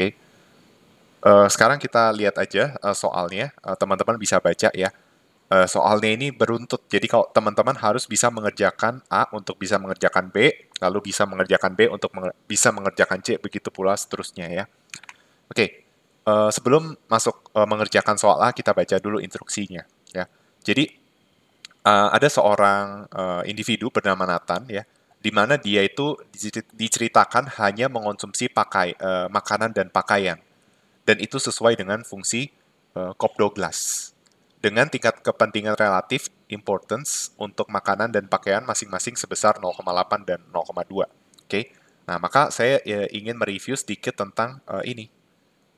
Oke. Okay. Uh, eh, sekarang kita lihat aja uh, soalnya. Eh, teman-teman uh, bisa baca ya. Uh, soalnya ini beruntut. Jadi kalau teman-teman harus bisa mengerjakan A untuk bisa mengerjakan B, lalu bisa mengerjakan B untuk menger bisa mengerjakan C, begitu pula seterusnya ya. Oke. Okay. sebelum masuk mengerjakan soal A, kita baca dulu instruksinya ya. Jadi ada seorang individu bernama Nathan ya di mana dia itu diceritakan hanya mengonsumsi pakai uh, makanan dan pakaian. Dan itu sesuai dengan fungsi uh, eh, Cobb Douglas. Dengan tingkat kepentingan relatif importance untuk makanan dan pakaian masing-masing sebesar 0,8 dan 0,2. Oke. Okay? Nah, maka saya ya, ingin mereview sedikit tentang uh, ini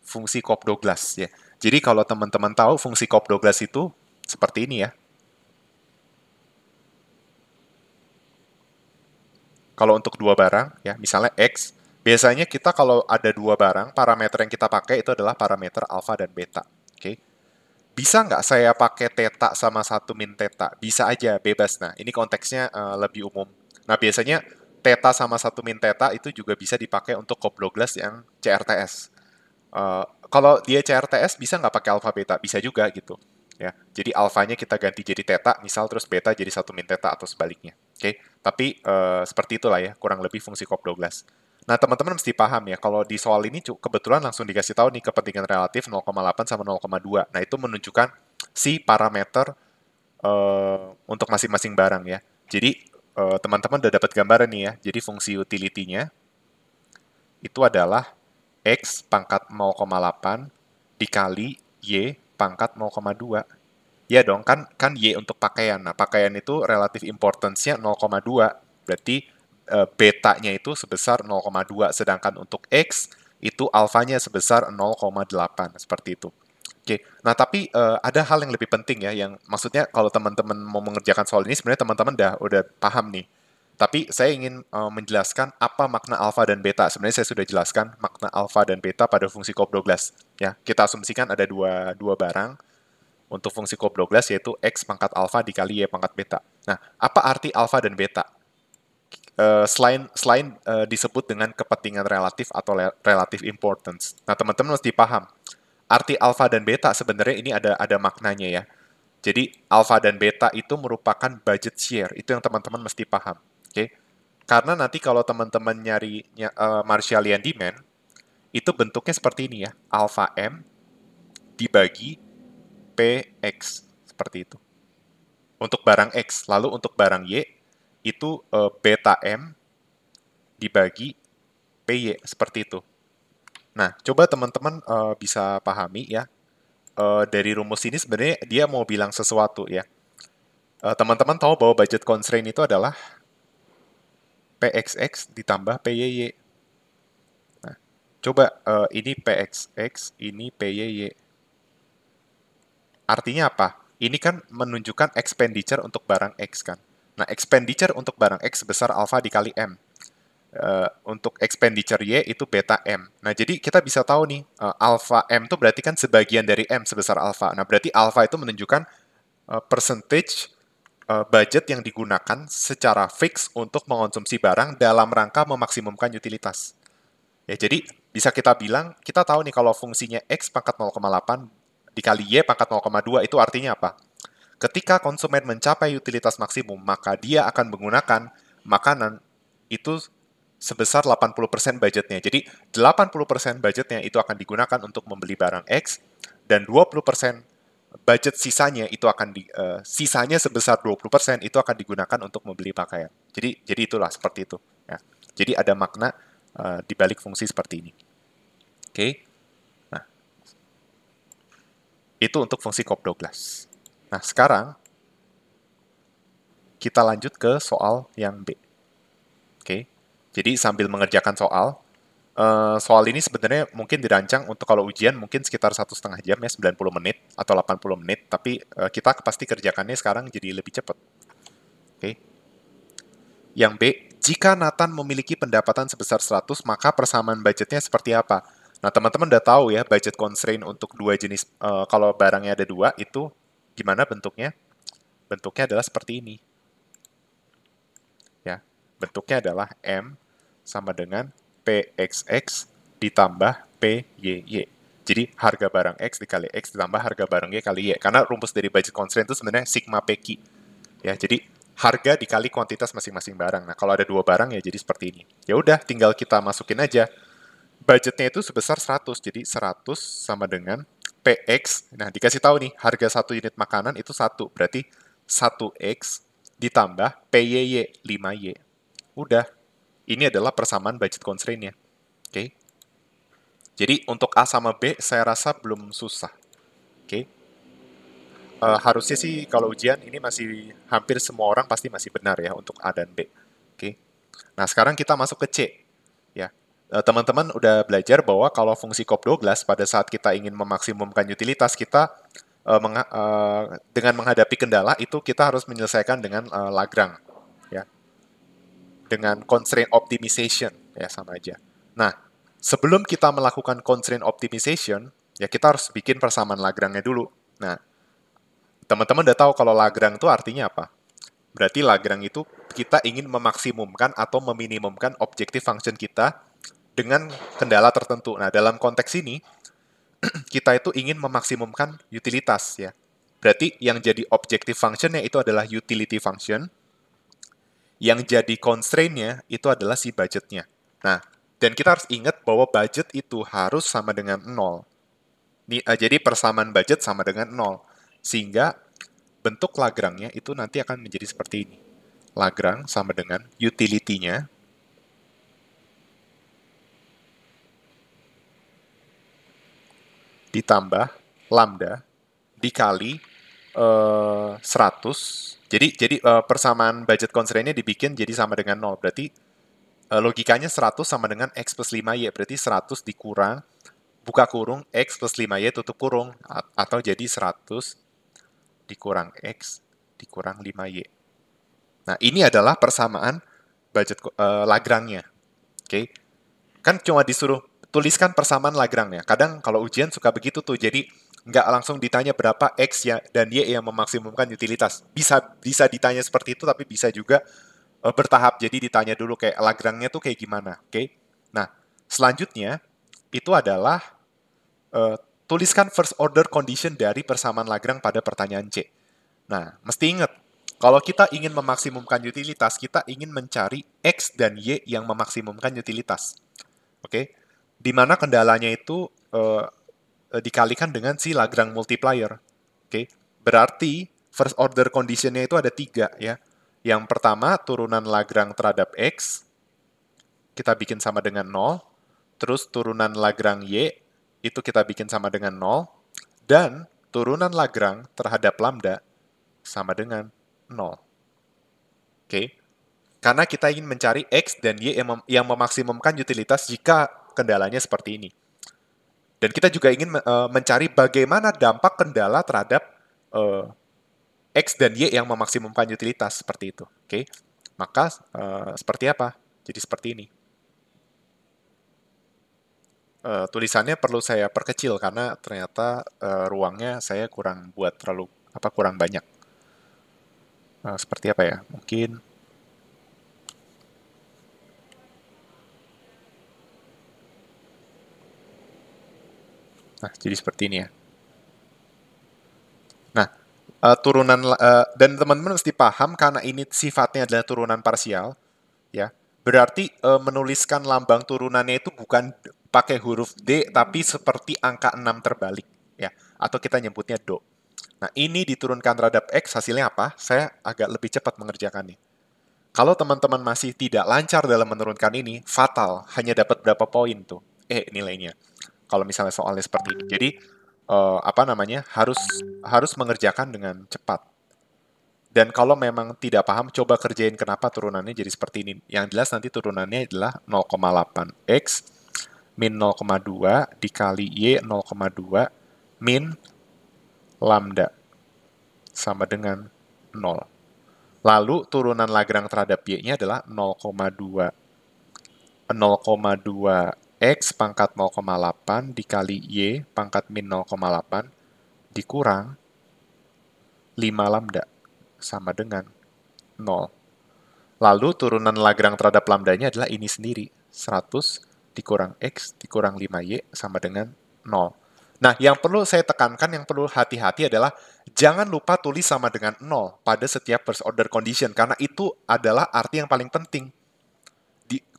fungsi Copdoglas Douglas ya. Jadi kalau teman-teman tahu fungsi Copdoglas Douglas itu seperti ini ya. kalau untuk dua barang ya, misalnya X, biasanya kita kalau ada dua barang, parameter yang kita pakai itu adalah parameter alfa dan beta. Oke. Okay? Bisa nggak saya pakai theta sama satu min theta? Bisa aja, bebas. Nah, ini konteksnya uh, lebih umum. Nah, biasanya theta sama satu min theta itu juga bisa dipakai untuk koblo yang CRTS. Uh, eh, kalau dia CRTS bisa nggak pakai alfa beta? Bisa juga gitu ya. Jadi alfanya kita ganti jadi teta, misal terus beta jadi satu min teta atau sebaliknya. Oke, okay? tapi uh, seperti itulah ya, kurang lebih fungsi COP12. Nah, teman-teman mesti paham ya, kalau di soal ini kebetulan langsung dikasih tahu nih kepentingan relatif 0,8 sama 0,2. Nah, itu menunjukkan si parameter uh, untuk masing-masing barang ya. Jadi, eh, teman-teman uh, udah dapat gambaran nih ya. Jadi, fungsi utility-nya itu adalah X pangkat 0,8 dikali Y pangkat 0,2. Ya dong, kan kan Y untuk pakaian. Nah, pakaian itu relatif importance-nya 0,2. Berarti e, betanya itu sebesar 0,2. Sedangkan untuk X itu alfanya sebesar 0,8. Seperti itu. Oke, nah tapi e, ada hal yang lebih penting ya, yang maksudnya kalau teman-teman mau mengerjakan soal ini, sebenarnya teman-teman udah udah paham nih tapi saya ingin uh, menjelaskan apa makna alfa dan beta. Sebenarnya saya sudah jelaskan makna alfa dan beta pada fungsi Cobb Douglas. Ya, kita asumsikan ada dua, dua barang untuk fungsi Cobb Douglas yaitu x pangkat alfa dikali y pangkat beta. Nah, apa arti alfa dan beta? Uh, selain selain uh, disebut dengan kepentingan relatif atau relative importance. Nah, teman-teman mesti paham arti alfa dan beta sebenarnya ini ada ada maknanya ya. Jadi alfa dan beta itu merupakan budget share, itu yang teman-teman mesti paham. Oke. Okay? Karena nanti kalau teman-teman nyari uh, eh, Marshallian demand, itu bentuknya seperti ini ya. Alpha M dibagi PX. Seperti itu. Untuk barang X. Lalu untuk barang Y, itu uh, beta M dibagi PY. Seperti itu. Nah, coba teman-teman uh, bisa pahami ya. Uh, dari rumus ini sebenarnya dia mau bilang sesuatu ya. Teman-teman uh, teman -teman tahu bahwa budget constraint itu adalah PXX ditambah PYY. Nah, coba uh, ini PXX, ini PYY. Artinya apa? Ini kan menunjukkan expenditure untuk barang X kan. Nah, expenditure untuk barang X besar alfa dikali M. Uh, untuk expenditure Y itu beta M. Nah, jadi kita bisa tahu nih, uh, eh, alfa M itu berarti kan sebagian dari M sebesar alpha. Nah, berarti alpha itu menunjukkan uh, percentage Eh, budget yang digunakan secara fix untuk mengonsumsi barang dalam rangka memaksimumkan utilitas. Ya, jadi bisa kita bilang, kita tahu nih kalau fungsinya X pangkat 0,8 dikali Y pangkat 0,2 itu artinya apa? Ketika konsumen mencapai utilitas maksimum, maka dia akan menggunakan makanan itu sebesar 80% budgetnya. Jadi 80% budgetnya itu akan digunakan untuk membeli barang X, dan 20% budget sisanya itu akan di uh, sisanya sebesar 20% itu akan digunakan untuk membeli pakaian. Jadi jadi itulah seperti itu ya. Jadi ada makna uh, di balik fungsi seperti ini. Oke. Okay. Nah. Itu untuk fungsi Cobb Douglas. Nah, sekarang kita lanjut ke soal yang B. Oke. Okay. Jadi sambil mengerjakan soal, Eh, soal ini sebenarnya mungkin dirancang untuk kalau ujian mungkin sekitar satu setengah jam ya 90 menit atau 80 menit tapi uh, kita pasti kerjakannya sekarang jadi lebih cepat. Oke. Okay. Yang B, jika Nathan memiliki pendapatan sebesar 100 maka persamaan budgetnya seperti apa? Nah, teman-teman udah tahu ya budget constraint untuk dua jenis uh, kalau barangnya ada dua itu gimana bentuknya? Bentuknya adalah seperti ini. Ya, bentuknya adalah M sama dengan PXX ditambah PYY. Jadi harga barang X dikali X ditambah harga barang Y kali Y. Karena rumus dari budget constraint itu sebenarnya sigma PQ. Ya, jadi harga dikali kuantitas masing-masing barang. Nah, kalau ada dua barang ya jadi seperti ini. Ya udah, tinggal kita masukin aja. Budgetnya itu sebesar 100. Jadi 100 sama dengan PX. Nah, dikasih tahu nih, harga satu unit makanan itu satu Berarti 1X ditambah PYY, 5Y. Udah, ini adalah persamaan budget constraint-nya. Oke. Okay. Jadi untuk A sama B saya rasa belum susah. Oke. Okay. Uh, eh, harusnya sih kalau ujian ini masih hampir semua orang pasti masih benar ya untuk A dan B. Oke. Okay. Nah, sekarang kita masuk ke C. Ya. Eh, teman-teman uh, udah belajar bahwa kalau fungsi COP12 pada saat kita ingin memaksimumkan utilitas kita uh, eh, mengha uh, dengan menghadapi kendala itu kita harus menyelesaikan dengan uh, Lagrange dengan constraint optimization ya sama aja. Nah, sebelum kita melakukan constraint optimization, ya kita harus bikin persamaan Lagrangnya dulu. Nah, teman-teman udah tahu kalau Lagrang itu artinya apa? Berarti Lagrang itu kita ingin memaksimumkan atau meminimumkan objektif function kita dengan kendala tertentu. Nah, dalam konteks ini kita itu ingin memaksimumkan utilitas ya. Berarti yang jadi objective functionnya itu adalah utility function yang jadi constraint-nya itu adalah si budgetnya. Nah, dan kita harus ingat bahwa budget itu harus sama dengan nol. Eh, jadi persamaan budget sama dengan nol. Sehingga bentuk lagrangnya itu nanti akan menjadi seperti ini. Lagrang sama dengan utility-nya ditambah lambda dikali uh, eh, 100 jadi jadi uh, persamaan budget constraint-nya dibikin jadi sama dengan 0. Berarti uh, logikanya 100 sama dengan X plus 5Y. Berarti 100 dikurang, buka kurung, X plus 5Y tutup kurung. atau jadi 100 dikurang X dikurang 5Y. Nah, ini adalah persamaan budget uh, lagrangnya. Oke. Okay? Kan cuma disuruh tuliskan persamaan Lagrangnya. Kadang kalau ujian suka begitu tuh. Jadi nggak langsung ditanya berapa X ya dan Y yang memaksimumkan utilitas. Bisa bisa ditanya seperti itu tapi bisa juga uh, bertahap. Jadi ditanya dulu kayak lagrangnya tuh kayak gimana, oke? Okay? Nah, selanjutnya itu adalah uh, tuliskan first order condition dari persamaan lagrang pada pertanyaan C. Nah, mesti ingat kalau kita ingin memaksimumkan utilitas, kita ingin mencari X dan Y yang memaksimumkan utilitas. Oke? Okay? Di mana kendalanya itu uh, Eh, dikalikan dengan si Lagrange multiplier. Oke, okay? berarti first order conditionnya itu ada tiga ya. Yang pertama turunan Lagrange terhadap x kita bikin sama dengan nol. terus turunan Lagrange y itu kita bikin sama dengan nol. dan turunan Lagrange terhadap lambda sama dengan nol, Oke. Okay? Karena kita ingin mencari x dan y yang, mem yang memaksimumkan utilitas jika kendalanya seperti ini. Dan kita juga ingin uh, mencari bagaimana dampak kendala terhadap uh, X dan Y yang memaksimumkan utilitas seperti itu. Oke. Okay? Maka uh, seperti apa? Jadi seperti ini. Uh, tulisannya perlu saya perkecil karena ternyata uh, ruangnya saya kurang buat terlalu apa kurang banyak. Uh, seperti apa ya? Mungkin Nah, jadi seperti ini ya. Nah, uh, turunan uh, dan teman-teman mesti paham karena ini sifatnya adalah turunan parsial, ya. Berarti uh, menuliskan lambang turunannya itu bukan pakai huruf D tapi seperti angka 6 terbalik, ya. Atau kita nyebutnya do. Nah, ini diturunkan terhadap X hasilnya apa? Saya agak lebih cepat mengerjakannya. Kalau teman-teman masih tidak lancar dalam menurunkan ini, fatal, hanya dapat berapa poin tuh. Eh, nilainya kalau misalnya soalnya seperti ini. Jadi uh, apa namanya harus harus mengerjakan dengan cepat. Dan kalau memang tidak paham, coba kerjain kenapa turunannya jadi seperti ini. Yang jelas nanti turunannya adalah 0,8x min 0,2 dikali y 0,2 min lambda sama dengan 0. Lalu turunan Lagrang terhadap y-nya adalah 0,2 0,2 X pangkat 0,8 dikali Y pangkat min 0,8 dikurang 5 lambda sama dengan 0. Lalu turunan lagrang terhadap lambdanya adalah ini sendiri, 100 dikurang X dikurang 5Y sama dengan 0. Nah, yang perlu saya tekankan, yang perlu hati-hati adalah jangan lupa tulis sama dengan 0 pada setiap first order condition, karena itu adalah arti yang paling penting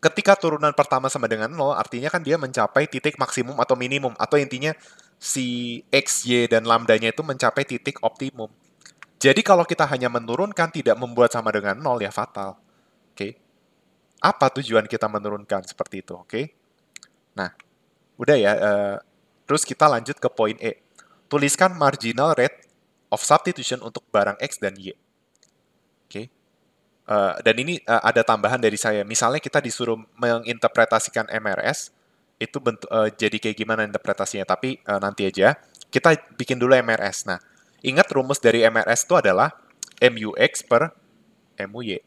ketika turunan pertama sama dengan 0 artinya kan dia mencapai titik maksimum atau minimum atau intinya si x, y dan lambdanya itu mencapai titik optimum. Jadi kalau kita hanya menurunkan tidak membuat sama dengan 0 ya fatal. Oke. Okay? Apa tujuan kita menurunkan seperti itu, oke? Okay? Nah, udah ya uh, terus kita lanjut ke poin E. Tuliskan marginal rate of substitution untuk barang X dan Y. Oke. Okay? uh, dan ini uh, ada tambahan dari saya. Misalnya kita disuruh menginterpretasikan MRS, itu bentuk uh, jadi kayak gimana interpretasinya? Tapi uh, nanti aja kita bikin dulu MRS. Nah, ingat rumus dari MRS itu adalah MUX per MUY.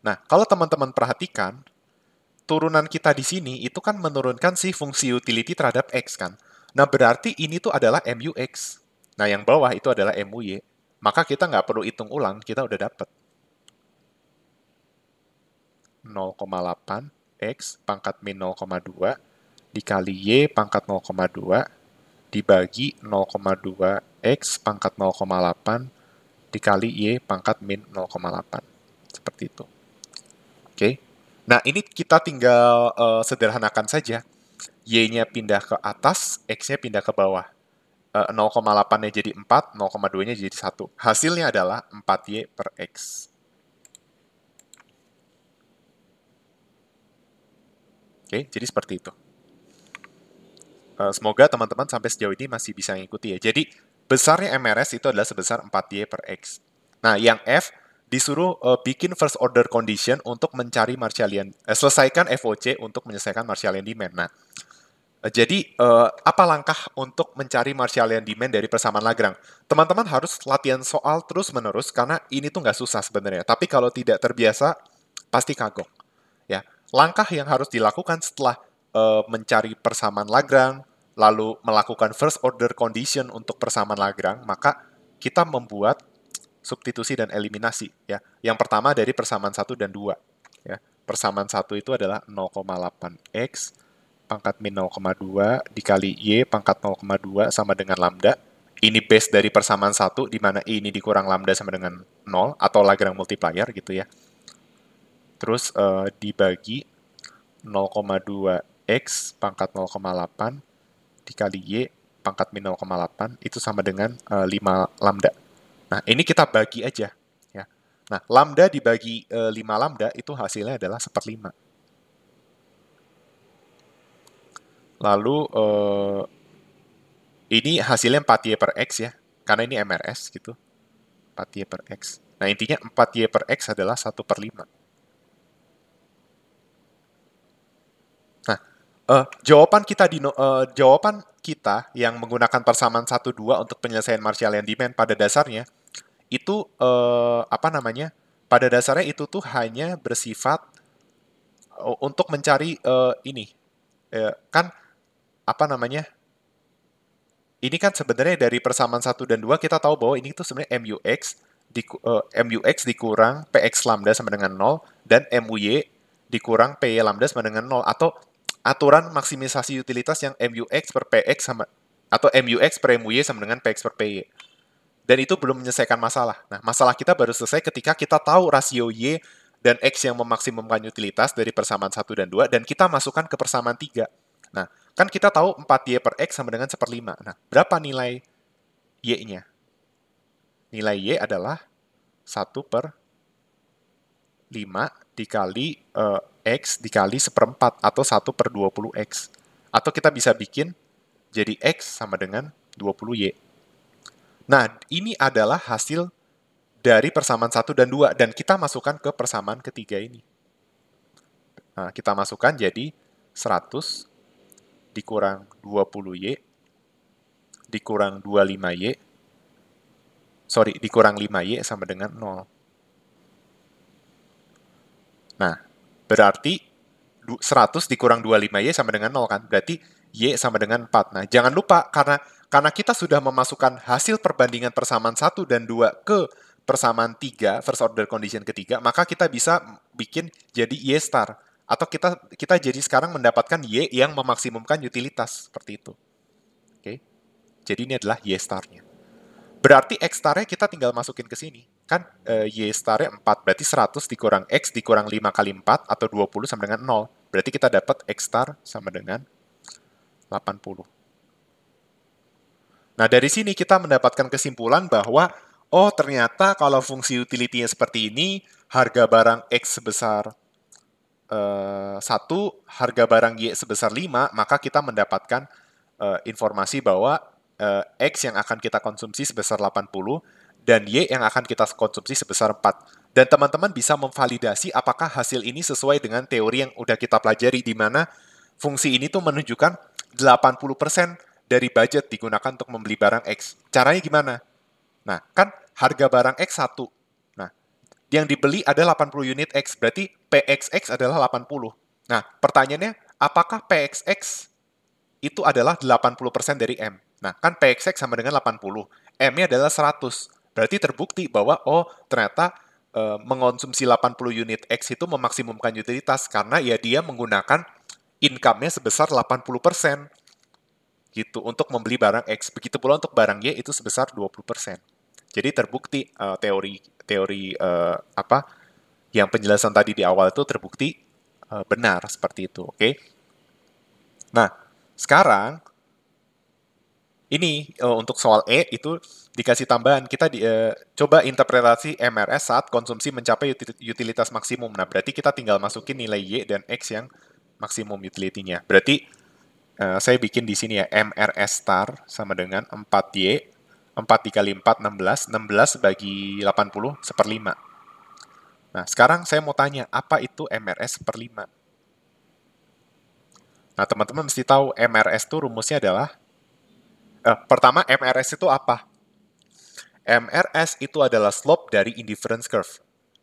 Nah, kalau teman-teman perhatikan, turunan kita di sini itu kan menurunkan si fungsi utility terhadap X kan. Nah, berarti ini tuh adalah MUX. Nah, yang bawah itu adalah MUY maka kita nggak perlu hitung ulang, kita udah dapat. 0,8 X pangkat min 0,2 dikali Y pangkat 0,2 dibagi 0,2 X pangkat 0,8 dikali Y pangkat min 0,8. Seperti itu. Oke. Nah, ini kita tinggal uh, sederhanakan saja. Y-nya pindah ke atas, X-nya pindah ke bawah. 0,8-nya eh, jadi 4, 0,2-nya jadi 1. Hasilnya adalah 4Y per X. Oke, jadi seperti itu. Eh, semoga teman-teman sampai sejauh ini masih bisa mengikuti ya. Jadi, besarnya MRS itu adalah sebesar 4Y per X. Nah, yang F disuruh uh, bikin first order condition untuk mencari Marshallian, eh, selesaikan FOC untuk menyelesaikan Marshallian demand. Nah, Eh, jadi uh, apa langkah untuk mencari Martialian demand dari persamaan Lagrang? Teman-teman harus latihan soal terus menerus karena ini tuh nggak susah sebenarnya. Tapi kalau tidak terbiasa pasti kagok. Ya, langkah yang harus dilakukan setelah uh, mencari persamaan Lagrang, lalu melakukan first order condition untuk persamaan Lagrang, maka kita membuat substitusi dan eliminasi. Ya, yang pertama dari persamaan satu dan dua. Ya, persamaan satu itu adalah 0,8 x pangkat min 0,2 dikali Y pangkat 0,2 sama dengan lambda. Ini base dari persamaan satu di mana I ini dikurang lambda sama dengan 0, atau Lagrange multiplier gitu ya. Terus uh, dibagi 0,2X pangkat 0,8 dikali Y pangkat min 0,8 itu sama dengan uh, eh, 5 lambda. Nah, ini kita bagi aja. ya. Nah, lambda dibagi e, eh, 5 lambda itu hasilnya adalah seperlima. 5 Lalu uh, ini hasilnya 4Y per X ya, karena ini MRS gitu. 4Y per X. Nah intinya 4Y per X adalah 1 per 5. Nah, uh, jawaban kita di uh, jawaban kita yang menggunakan persamaan 1 2 untuk penyelesaian Marshallian demand pada dasarnya itu uh, apa namanya? Pada dasarnya itu tuh hanya bersifat uh, untuk mencari uh, ini. Uh, kan apa namanya? Ini kan sebenarnya dari persamaan 1 dan 2 kita tahu bahwa ini tuh sebenarnya MUX di, uh, eh, MUX dikurang PX lambda sama dengan 0 dan MUY dikurang PY lambda sama dengan 0 atau aturan maksimisasi utilitas yang MUX per PX sama atau MUX per MUY sama dengan PX per PY dan itu belum menyelesaikan masalah. Nah, masalah kita baru selesai ketika kita tahu rasio Y dan X yang memaksimumkan utilitas dari persamaan 1 dan 2, dan kita masukkan ke persamaan 3. Nah, kan kita tahu 4Y per X sama dengan 1 per 5. Nah, berapa nilai Y-nya? Nilai Y adalah 1 per 5 dikali uh, X dikali 1 per 4 atau 1 per 20X. Atau kita bisa bikin jadi X sama dengan 20Y. Nah, ini adalah hasil dari persamaan 1 dan 2, dan kita masukkan ke persamaan ketiga ini. Nah, kita masukkan jadi 100 dikurang 20Y dikurang 25Y sorry, dikurang 5Y sama dengan 0. Nah, berarti 100 dikurang 25Y sama dengan 0 kan? Berarti Y sama dengan 4. Nah, jangan lupa karena karena kita sudah memasukkan hasil perbandingan persamaan 1 dan 2 ke persamaan 3, first order condition ketiga, maka kita bisa bikin jadi Y star atau kita kita jadi sekarang mendapatkan y yang memaksimumkan utilitas seperti itu. Oke. Okay? Jadi ini adalah y star-nya. Berarti x star-nya kita tinggal masukin ke sini. Kan e, y star-nya 4, berarti 100 dikurang x dikurang 5 kali 4 atau 20 sama dengan 0. Berarti kita dapat x star sama dengan 80. Nah, dari sini kita mendapatkan kesimpulan bahwa oh ternyata kalau fungsi utility-nya seperti ini, harga barang X sebesar Eh, satu harga barang Y sebesar 5, maka kita mendapatkan uh, informasi bahwa uh, X yang akan kita konsumsi sebesar 80 dan Y yang akan kita konsumsi sebesar 4. Dan teman-teman bisa memvalidasi apakah hasil ini sesuai dengan teori yang udah kita pelajari di mana fungsi ini tuh menunjukkan 80% dari budget digunakan untuk membeli barang X. Caranya gimana? Nah, kan harga barang X 1 yang dibeli ada 80 unit X, berarti PXX adalah 80. Nah, pertanyaannya, apakah PXX itu adalah 80% dari M? Nah, kan PXX sama dengan 80, M-nya adalah 100. Berarti terbukti bahwa, oh ternyata e, mengonsumsi 80 unit X itu memaksimumkan utilitas, karena ya dia menggunakan income-nya sebesar 80% gitu untuk membeli barang X. Begitu pula untuk barang Y itu sebesar 20%. Jadi terbukti uh, teori teori uh, apa yang penjelasan tadi di awal itu terbukti uh, benar seperti itu, oke? Okay? Nah, sekarang ini uh, untuk soal E itu dikasih tambahan kita di, uh, coba interpretasi MRS saat konsumsi mencapai utilitas maksimum. Nah, berarti kita tinggal masukin nilai Y dan X yang maksimum utility Berarti uh, saya bikin di sini ya MRS star sama dengan 4Y 4 dikali 4, 16. 16 bagi 80, 5. Nah, sekarang saya mau tanya, apa itu MRS 5? Nah, teman-teman mesti tahu MRS itu rumusnya adalah, eh, pertama MRS itu apa? MRS itu adalah slope dari indifference curve.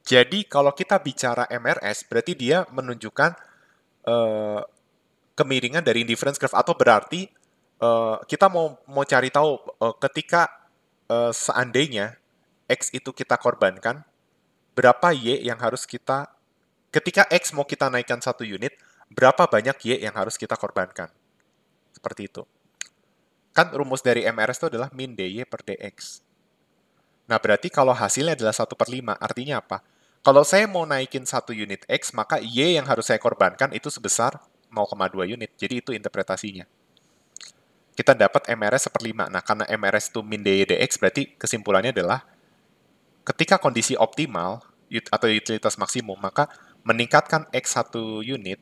Jadi, kalau kita bicara MRS, berarti dia menunjukkan eh, kemiringan dari indifference curve, atau berarti Uh, kita mau mau cari tahu uh, ketika uh, seandainya X itu kita korbankan, berapa Y yang harus kita, ketika X mau kita naikkan satu unit, berapa banyak Y yang harus kita korbankan. Seperti itu. Kan rumus dari MRS itu adalah min DY per DX. Nah, berarti kalau hasilnya adalah 1 per 5, artinya apa? Kalau saya mau naikin satu unit X, maka Y yang harus saya korbankan itu sebesar 0,2 unit. Jadi itu interpretasinya kita dapat MRS seperlima. Nah, karena MRS itu min dy dx, berarti kesimpulannya adalah ketika kondisi optimal atau utilitas maksimum, maka meningkatkan X1 unit,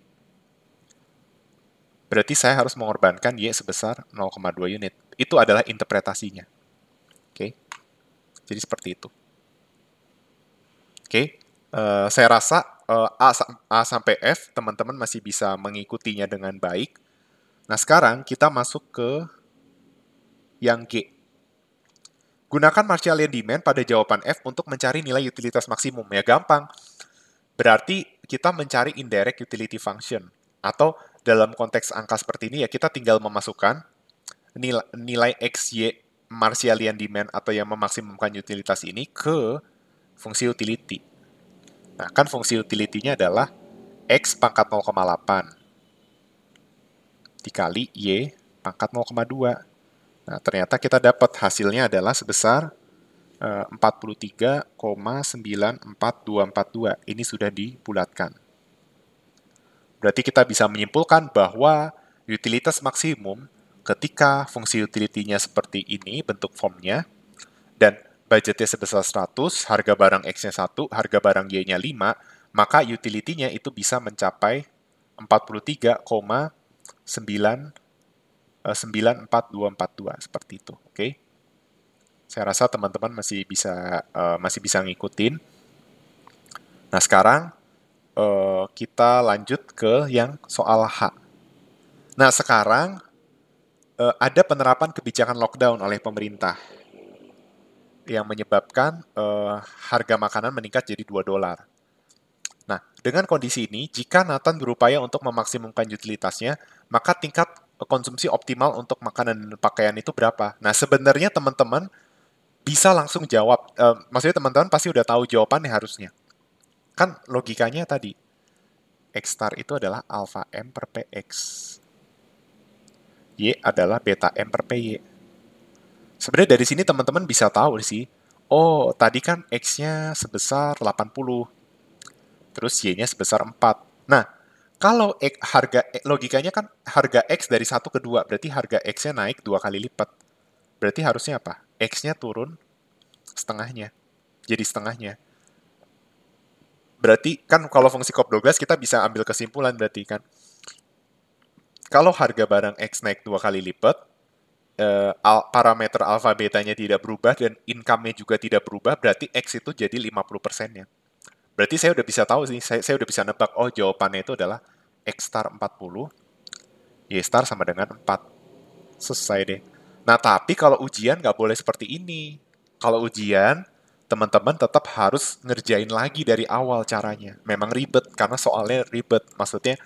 berarti saya harus mengorbankan Y sebesar 0,2 unit. Itu adalah interpretasinya. Oke, okay? jadi seperti itu. Oke, okay? uh, eh, saya rasa uh, A, A sampai F, teman-teman masih bisa mengikutinya dengan baik Nah, sekarang kita masuk ke yang G. Gunakan Marshallian demand pada jawaban F untuk mencari nilai utilitas maksimum. Ya, gampang. Berarti kita mencari indirect utility function. Atau dalam konteks angka seperti ini ya, kita tinggal memasukkan nilai, x y Marshallian demand atau yang memaksimumkan utilitas ini ke fungsi utility. Nah, kan fungsi utility-nya adalah X pangkat 0,8 dikali Y pangkat 0,2. Nah, ternyata kita dapat hasilnya adalah sebesar 43,94242. Eh, ini sudah dibulatkan. Berarti kita bisa menyimpulkan bahwa utilitas maksimum ketika fungsi utility seperti ini bentuk formnya, dan budgetnya sebesar 100, harga barang X-nya 1, harga barang Y-nya 5, maka utility itu bisa mencapai 43, 94242 eh, seperti itu, oke? Okay? Saya rasa teman-teman masih bisa uh, masih bisa ngikutin. Nah, sekarang uh, kita lanjut ke yang soal H. Nah, sekarang uh, ada penerapan kebijakan lockdown oleh pemerintah yang menyebabkan uh, harga makanan meningkat jadi 2 dolar. Dengan kondisi ini, jika Nathan berupaya untuk memaksimumkan utilitasnya, maka tingkat konsumsi optimal untuk makanan dan pakaian itu berapa? Nah, sebenarnya teman-teman bisa langsung jawab. Uh, maksudnya teman-teman pasti udah tahu jawabannya harusnya. Kan logikanya tadi, X star itu adalah alpha M per PX. Y adalah beta M per PY. Sebenarnya dari sini teman-teman bisa tahu sih, oh tadi kan X-nya sebesar 80, terus Y-nya sebesar 4. Nah, kalau X, harga e, logikanya kan harga X dari 1 ke 2, berarti harga X-nya naik dua kali lipat. Berarti harusnya apa? X-nya turun setengahnya. Jadi setengahnya. Berarti kan kalau fungsi Cobb Douglas kita bisa ambil kesimpulan berarti kan. Kalau harga barang X naik dua kali lipat, eh, al parameter alfa betanya tidak berubah dan income-nya juga tidak berubah, berarti X itu jadi 50%-nya. Berarti saya udah bisa tahu sih, saya, saya udah bisa nebak, oh jawabannya itu adalah X star 40, Y star sama dengan 4. Selesai deh. Nah, tapi kalau ujian nggak boleh seperti ini. Kalau ujian, teman-teman tetap harus ngerjain lagi dari awal caranya. Memang ribet, karena soalnya ribet. Maksudnya,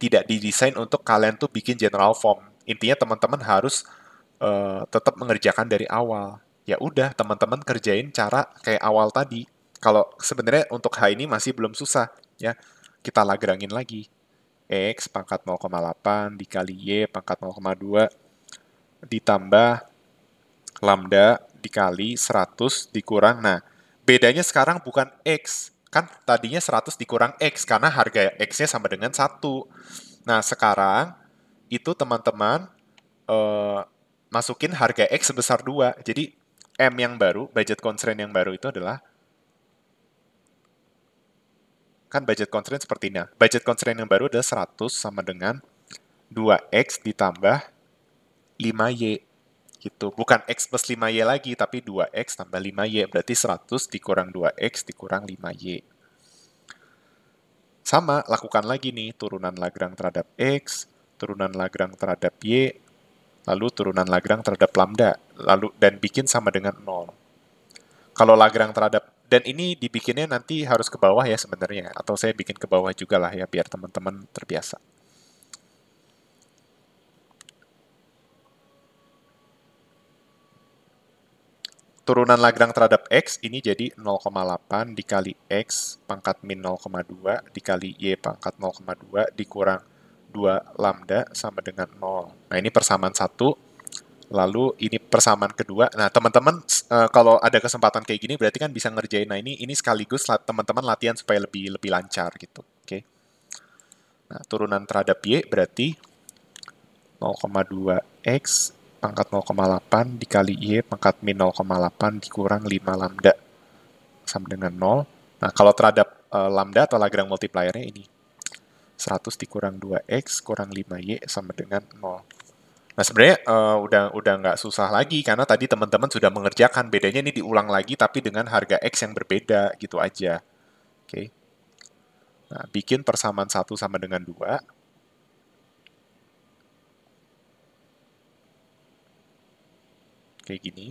tidak didesain untuk kalian tuh bikin general form. Intinya teman-teman harus uh, tetap mengerjakan dari awal. Ya udah, teman-teman kerjain cara kayak awal tadi. Kalau sebenarnya untuk H ini masih belum susah ya. Kita lagrangin lagi. X pangkat 0,8 dikali Y pangkat 0,2 ditambah lambda dikali 100 dikurang. Nah, bedanya sekarang bukan X. Kan tadinya 100 dikurang X karena harga X-nya sama dengan satu Nah, sekarang itu teman-teman eh, masukin harga X sebesar dua Jadi M yang baru, budget constraint yang baru itu adalah kan budget constraint seperti ini. Ya. Budget constraint yang baru adalah 100 sama dengan 2x ditambah 5y. Gitu. Bukan x plus 5y lagi, tapi 2x tambah 5y. Berarti 100 dikurang 2x dikurang 5y. Sama, lakukan lagi nih turunan Lagrang terhadap x, turunan Lagrang terhadap y, lalu turunan Lagrang terhadap lambda, lalu dan bikin sama dengan 0. Kalau Lagrang terhadap dan ini dibikinnya nanti harus ke bawah ya sebenarnya atau saya bikin ke bawah juga lah ya biar teman-teman terbiasa. Turunan Lagrang terhadap X ini jadi 0,8 dikali X pangkat min 0,2 dikali Y pangkat 0,2 dikurang 2 lambda sama dengan 0. Nah ini persamaan 1 lalu ini persamaan kedua. Nah, teman-teman uh, kalau ada kesempatan kayak gini berarti kan bisa ngerjain. Nah, ini ini sekaligus teman-teman latihan supaya lebih lebih lancar gitu. Oke. Okay. Nah, turunan terhadap y berarti 0,2x pangkat 0,8 dikali y pangkat min 0,8 dikurang 5 lambda sama dengan 0. Nah, kalau terhadap uh, lambda atau Lagrange multipliernya ini 100 dikurang 2x kurang 5y sama dengan 0. Nah sebenarnya uh, udah udah nggak susah lagi karena tadi teman-teman sudah mengerjakan. Bedanya ini diulang lagi tapi dengan harga X yang berbeda gitu aja. Oke. Okay. Nah, bikin persamaan satu sama dengan dua Kayak gini.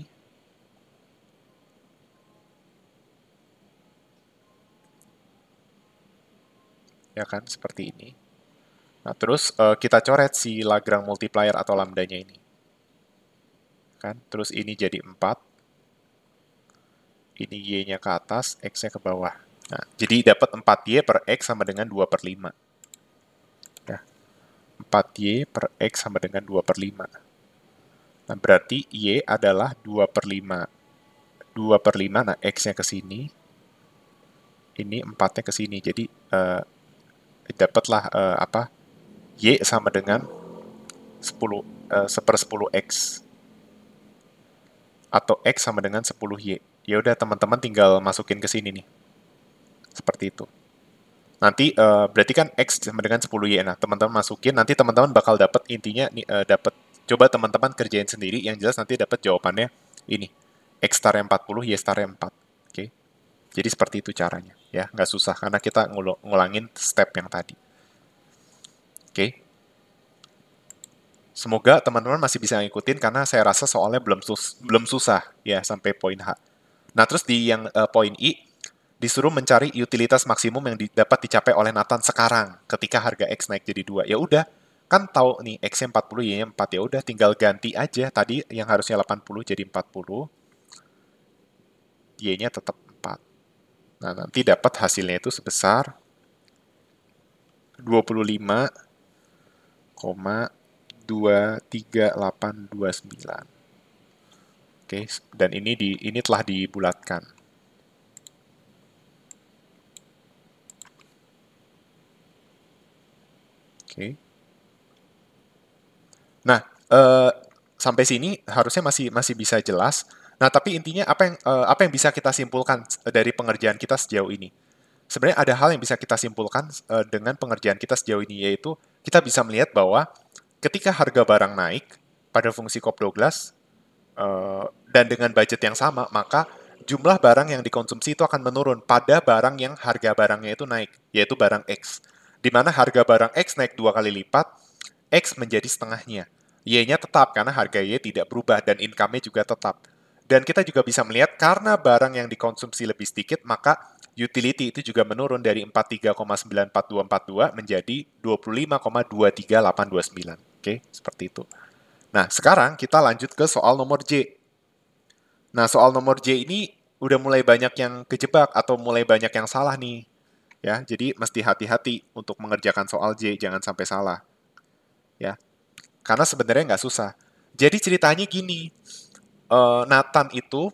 Ya kan, seperti ini. Nah, terus uh, kita coret si Lagrang multiplier atau lambdanya ini. Kan? Terus ini jadi 4. Ini Y-nya ke atas, X-nya ke bawah. Nah, jadi dapat 4Y per X sama dengan 2 per 5. Nah, 4Y per X sama dengan 2 per 5. Nah, berarti Y adalah 2 per 5. 2 per 5, nah X-nya ke sini. Ini 4-nya ke sini. Jadi, uh, dapatlah uh, apa Y sama dengan 10, 10X. Eh, Atau X sama dengan 10Y. Ya udah teman-teman tinggal masukin ke sini nih. Seperti itu. Nanti eh, berarti kan X sama dengan 10Y. Nah, teman-teman masukin, nanti teman-teman bakal dapat intinya eh, dapat coba teman-teman kerjain sendiri yang jelas nanti dapat jawabannya ini X star 40 Y star 4 oke jadi seperti itu caranya ya nggak susah karena kita ngulangin step yang tadi Semoga teman-teman masih bisa ngikutin karena saya rasa soalnya belum sus belum susah ya sampai poin H. Nah, terus di yang uh, poin I disuruh mencari utilitas maksimum yang di, dapat dicapai oleh Nathan sekarang ketika harga X naik jadi 2. Ya udah, kan tahu nih X-nya 40, Y-nya 4. Ya udah tinggal ganti aja tadi yang harusnya 80 jadi 40. Y-nya tetap 4. Nah, nanti dapat hasilnya itu sebesar 25, 23829. Oke, dan ini di ini telah dibulatkan. Oke. Nah, eh, sampai sini harusnya masih masih bisa jelas. Nah, tapi intinya apa yang eh, apa yang bisa kita simpulkan eh, dari pengerjaan kita sejauh ini? sebenarnya ada hal yang bisa kita simpulkan uh, dengan pengerjaan kita sejauh ini yaitu kita bisa melihat bahwa ketika harga barang naik pada fungsi COP12 uh, eh, dan dengan budget yang sama, maka jumlah barang yang dikonsumsi itu akan menurun pada barang yang harga barangnya itu naik, yaitu barang X. Di mana harga barang X naik dua kali lipat, X menjadi setengahnya. Y-nya tetap karena harga Y tidak berubah dan income-nya juga tetap. Dan kita juga bisa melihat karena barang yang dikonsumsi lebih sedikit, maka utility itu juga menurun dari 43,94242 menjadi 25,23829. Oke, seperti itu. Nah, sekarang kita lanjut ke soal nomor J. Nah, soal nomor J ini udah mulai banyak yang kejebak atau mulai banyak yang salah nih. Ya, jadi mesti hati-hati untuk mengerjakan soal J, jangan sampai salah. Ya. Karena sebenarnya nggak susah. Jadi ceritanya gini, uh, Nathan itu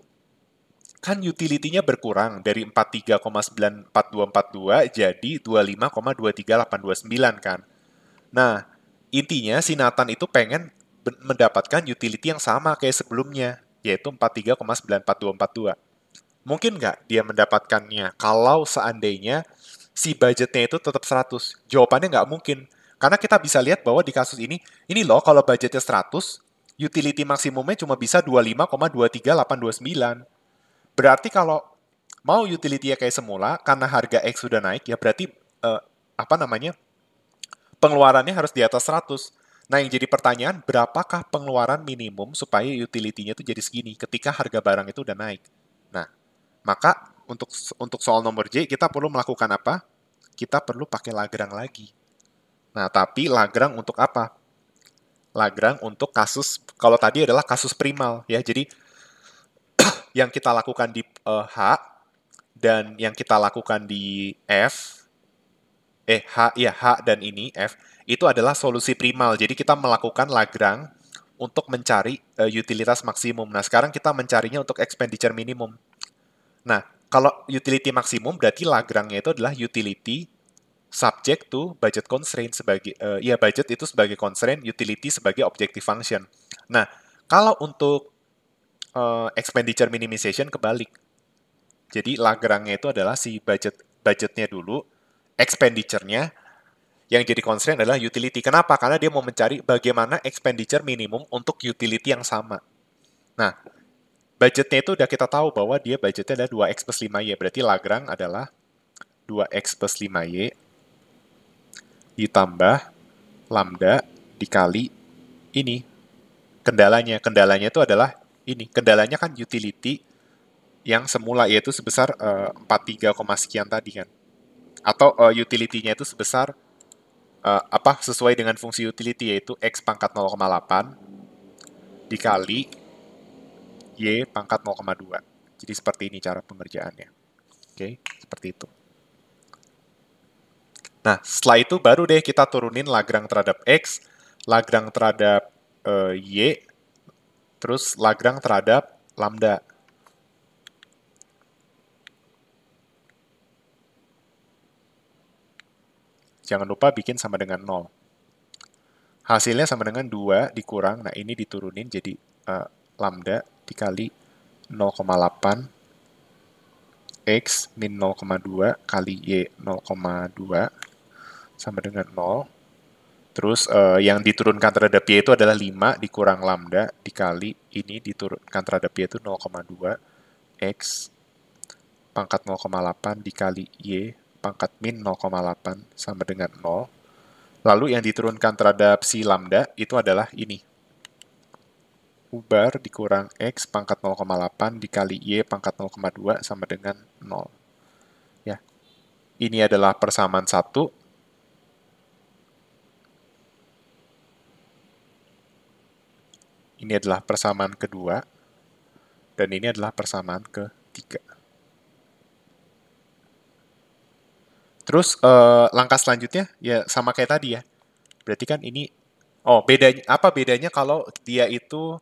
kan utility-nya berkurang dari 43,94242 jadi 25,23829 kan. Nah, intinya si Nathan itu pengen mendapatkan utility yang sama kayak sebelumnya, yaitu 43,94242. Mungkin nggak dia mendapatkannya kalau seandainya si budgetnya itu tetap 100? Jawabannya nggak mungkin. Karena kita bisa lihat bahwa di kasus ini, ini loh kalau budgetnya 100, utility maksimumnya cuma bisa 25,23829. Berarti kalau mau utility ya kayak semula, karena harga X sudah naik, ya berarti, eh, apa namanya, pengeluarannya harus di atas 100. Nah, yang jadi pertanyaan, berapakah pengeluaran minimum supaya utility-nya itu jadi segini ketika harga barang itu udah naik? Nah, maka untuk untuk soal nomor J, kita perlu melakukan apa? Kita perlu pakai Lagrang lagi. Nah, tapi Lagrang untuk apa? Lagrang untuk kasus kalau tadi adalah kasus primal ya. Jadi yang kita lakukan di uh, H dan yang kita lakukan di F eh H ya H dan ini F itu adalah solusi primal. Jadi kita melakukan Lagrang untuk mencari uh, utilitas maksimum. Nah, sekarang kita mencarinya untuk expenditure minimum. Nah, kalau utility maksimum berarti Lagrangnya itu adalah utility subject to budget constraint sebagai uh, ya budget itu sebagai constraint, utility sebagai objective function. Nah, kalau untuk uh, expenditure minimization kebalik. Jadi lagrangnya itu adalah si budget budgetnya dulu, expenditure-nya yang jadi constraint adalah utility. Kenapa? Karena dia mau mencari bagaimana expenditure minimum untuk utility yang sama. Nah, budgetnya itu udah kita tahu bahwa dia budgetnya adalah 2x plus 5y. Berarti Lagrang adalah 2x plus 5y ditambah lambda dikali ini. Kendalanya, kendalanya itu adalah ini. Kendalanya kan utility yang semula yaitu sebesar uh, eh, 43, sekian tadi kan. Atau uh, utility-nya itu sebesar uh, apa sesuai dengan fungsi utility yaitu x pangkat 0,8 dikali y pangkat 0,2. Jadi seperti ini cara pengerjaannya. Oke, okay, seperti itu. Nah, setelah itu baru deh kita turunin Lagrang terhadap X, Lagrang terhadap uh, Y, terus Lagrang terhadap lambda. Jangan lupa bikin sama dengan 0. Hasilnya sama dengan 2 dikurang, nah ini diturunin jadi uh, lambda dikali 0,8 X min 0,2 kali Y 0,2 sama dengan 0. Terus uh, yang diturunkan terhadap Y itu adalah 5 dikurang lambda dikali ini diturunkan terhadap Y itu 0,2 X pangkat 0,8 dikali Y pangkat min 0,8 sama dengan 0. Lalu yang diturunkan terhadap si lambda itu adalah ini. U dikurang X pangkat 0,8 dikali Y pangkat 0,2 sama dengan 0. Ya. Ini adalah persamaan 1 Ini adalah persamaan kedua, dan ini adalah persamaan ketiga. Terus eh, langkah selanjutnya ya sama kayak tadi ya. Berarti kan ini oh bedanya apa bedanya kalau dia itu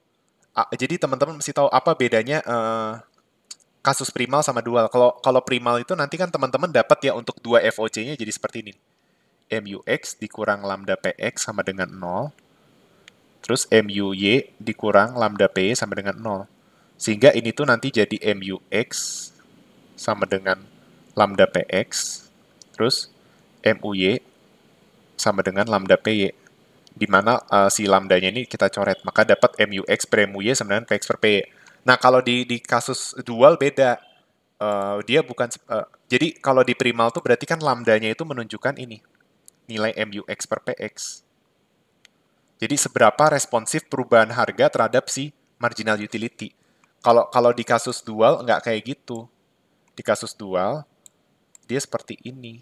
jadi teman-teman mesti tahu apa bedanya eh, kasus primal sama dual. Kalau kalau primal itu nanti kan teman-teman dapat ya untuk dua FOC-nya jadi seperti ini. MUX dikurang lambda PX sama dengan 0 Terus y dikurang lambda P sama dengan 0. Sehingga ini tuh nanti jadi x sama dengan lambda PX. Terus y sama dengan lambda PY. Di mana uh, si lambdanya ini kita coret. Maka dapat x per y sama dengan PX per PY. Nah kalau di, di kasus dual beda. Uh, dia bukan uh, jadi kalau di primal tuh berarti kan lambdanya itu menunjukkan ini nilai x per PX jadi seberapa responsif perubahan harga terhadap si marginal utility. Kalau kalau di kasus dual nggak kayak gitu. Di kasus dual dia seperti ini.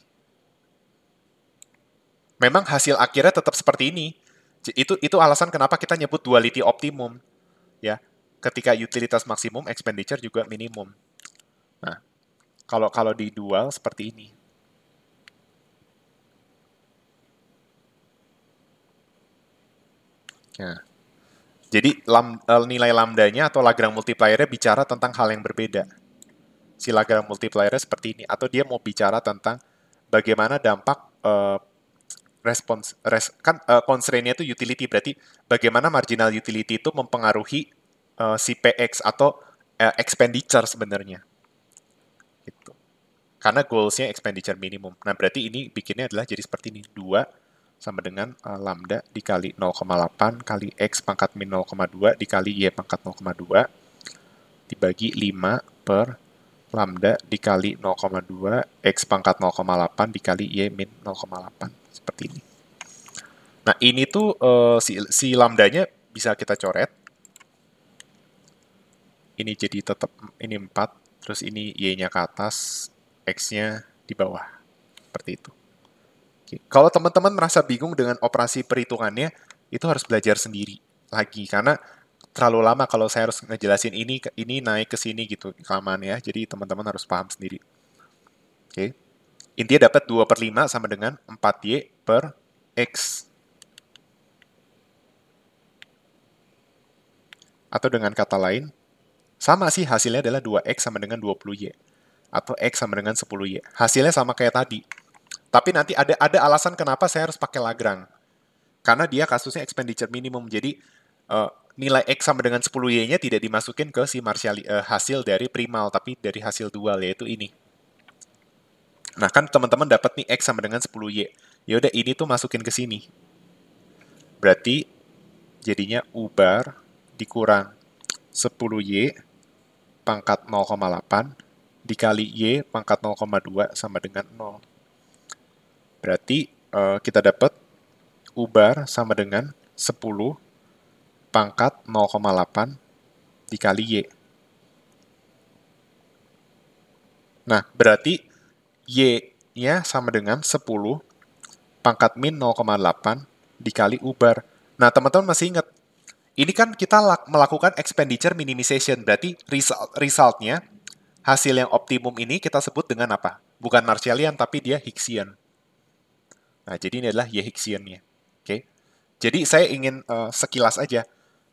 Memang hasil akhirnya tetap seperti ini. Itu itu alasan kenapa kita nyebut duality optimum. Ya, ketika utilitas maksimum, expenditure juga minimum. Nah, kalau kalau di dual seperti ini. Ya. Jadi lam, e, nilai lambdanya atau Lagrange nya bicara tentang hal yang berbeda. Si Lagrange nya seperti ini, atau dia mau bicara tentang bagaimana dampak uh, respons res, kan uh, constraint-nya itu utility berarti bagaimana marginal utility itu mempengaruhi uh, si PX atau uh, expenditure sebenarnya. Gitu. Karena goals-nya expenditure minimum. Nah, berarti ini bikinnya adalah jadi seperti ini, dua sama dengan uh, lambda dikali 0,8 kali x pangkat min 0,2 dikali y pangkat 0,2 dibagi 5 per lambda dikali 0,2 x pangkat 0,8 dikali y min 0,8 seperti ini. Nah ini tuh uh, si, si lambdanya bisa kita coret. Ini jadi tetap ini 4, terus ini y-nya ke atas, x-nya di bawah. Seperti itu. Kalau teman-teman merasa bingung dengan operasi perhitungannya, itu harus belajar sendiri lagi karena terlalu lama kalau saya harus ngejelasin ini ini naik ke sini gitu kelamaan ya. Jadi teman-teman harus paham sendiri. Oke. Okay. Intinya dapat 2 per 5 sama dengan 4Y per X. Atau dengan kata lain, sama sih hasilnya adalah 2X sama dengan 20Y. Atau X sama dengan 10Y. Hasilnya sama kayak tadi. Tapi nanti ada ada alasan kenapa saya harus pakai Lagrange. Karena dia kasusnya expenditure minimum. Jadi uh, nilai X sama dengan 10Y-nya tidak dimasukin ke si martial uh, eh, hasil dari primal, tapi dari hasil dual, yaitu ini. Nah, kan teman-teman dapat nih X sama dengan 10Y. Yaudah ini tuh masukin ke sini. Berarti jadinya U bar dikurang 10Y pangkat 0,8 dikali Y pangkat 0,2 sama dengan 0. Berarti uh, kita dapat U bar sama dengan 10 pangkat 0,8 dikali Y. Nah, berarti Y-nya sama dengan 10 pangkat min 0,8 dikali U bar. Nah, teman-teman masih ingat, ini kan kita melakukan expenditure minimization, berarti result resultnya, hasil yang optimum ini kita sebut dengan apa? Bukan Marshallian, tapi dia Higgs'ian. Nah, jadi ini adalah Yehixionnya. Oke. Jadi saya ingin uh, sekilas aja.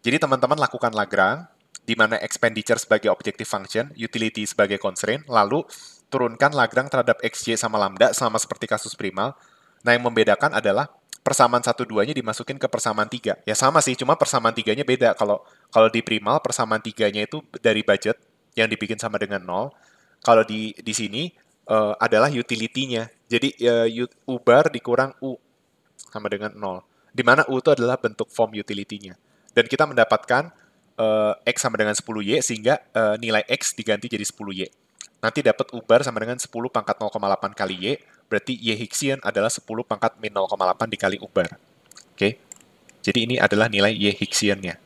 Jadi teman-teman lakukan lagrang di mana expenditure sebagai objective function, utility sebagai constraint, lalu turunkan lagrang terhadap xj sama lambda sama seperti kasus primal. Nah, yang membedakan adalah persamaan satu duanya dimasukin ke persamaan tiga. Ya sama sih, cuma persamaan tiganya beda. Kalau kalau di primal persamaan tiganya itu dari budget yang dibikin sama dengan nol. Kalau di di sini uh, adalah utility-nya. Jadi uh, eh, bar dikurang u sama dengan 0. Di mana u itu adalah bentuk form utility-nya. Dan kita mendapatkan uh, x sama dengan 10y sehingga uh, nilai x diganti jadi 10y. Nanti dapat u bar sama dengan 10 pangkat 0,8 kali y, berarti y Hixian adalah 10 pangkat min 0,8 dikali u bar. Oke. Okay? Jadi ini adalah nilai y Hixian-nya.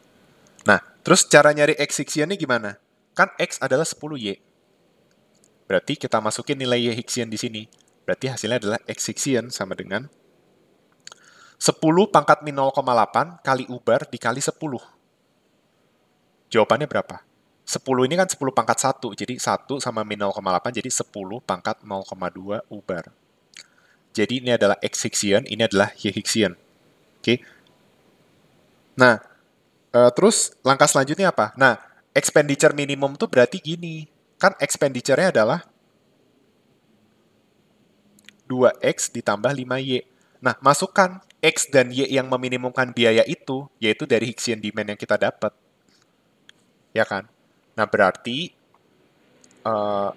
Nah, terus cara nyari x Hixian-nya gimana? Kan x adalah 10y. Berarti kita masukin nilai Higgs'ian di sini. Berarti hasilnya adalah X Higgs'ian sama dengan 10 pangkat min 0,8 kali ubar dikali 10. Jawabannya berapa? 10 ini kan 10 pangkat 1, jadi 1 sama min 0,8 jadi 10 pangkat 0,2 ubar. Jadi ini adalah X Higgs'ian, ini adalah Y Oke. Okay. Nah, eh, terus langkah selanjutnya apa? Nah, expenditure minimum tuh berarti gini kan expenditure-nya adalah 2X ditambah 5Y. Nah, masukkan X dan Y yang meminimumkan biaya itu, yaitu dari Hixian demand yang kita dapat. Ya kan? Nah, berarti... Uh,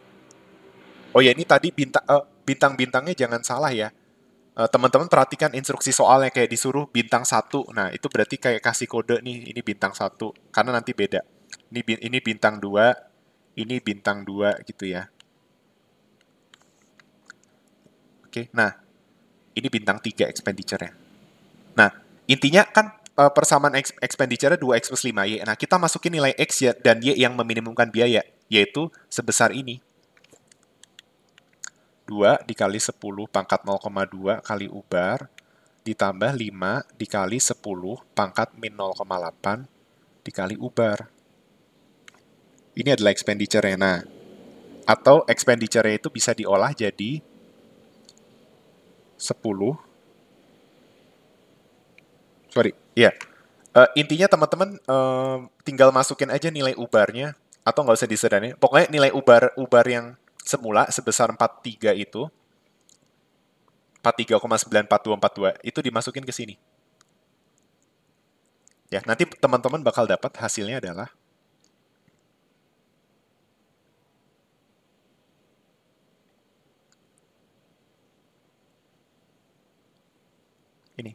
oh ya, ini tadi bintang, uh, eh, bintang-bintangnya jangan salah ya. Uh, teman-teman perhatikan instruksi soalnya kayak disuruh bintang satu. Nah, itu berarti kayak kasih kode nih, ini bintang satu karena nanti beda. Ini ini bintang dua ini bintang 2 gitu ya. Oke, nah ini bintang 3 expenditure-nya. Nah, intinya kan e, persamaan expenditure 2x plus 5y. Nah, kita masukin nilai x ya, dan y yang meminimumkan biaya, yaitu sebesar ini. 2 dikali 10 pangkat 0,2 kali ubar, ditambah 5 dikali 10 pangkat min 0,8 dikali ubar ini adalah expenditure-nya. Nah, atau expenditure-nya itu bisa diolah jadi 10. Sorry, ya. Yeah. Uh, intinya teman-teman uh, tinggal masukin aja nilai ubarnya atau nggak usah disedani. Pokoknya nilai ubar ubar yang semula sebesar 43 itu 43,94242 itu dimasukin ke sini. Ya, nanti teman-teman bakal dapat hasilnya adalah Ini.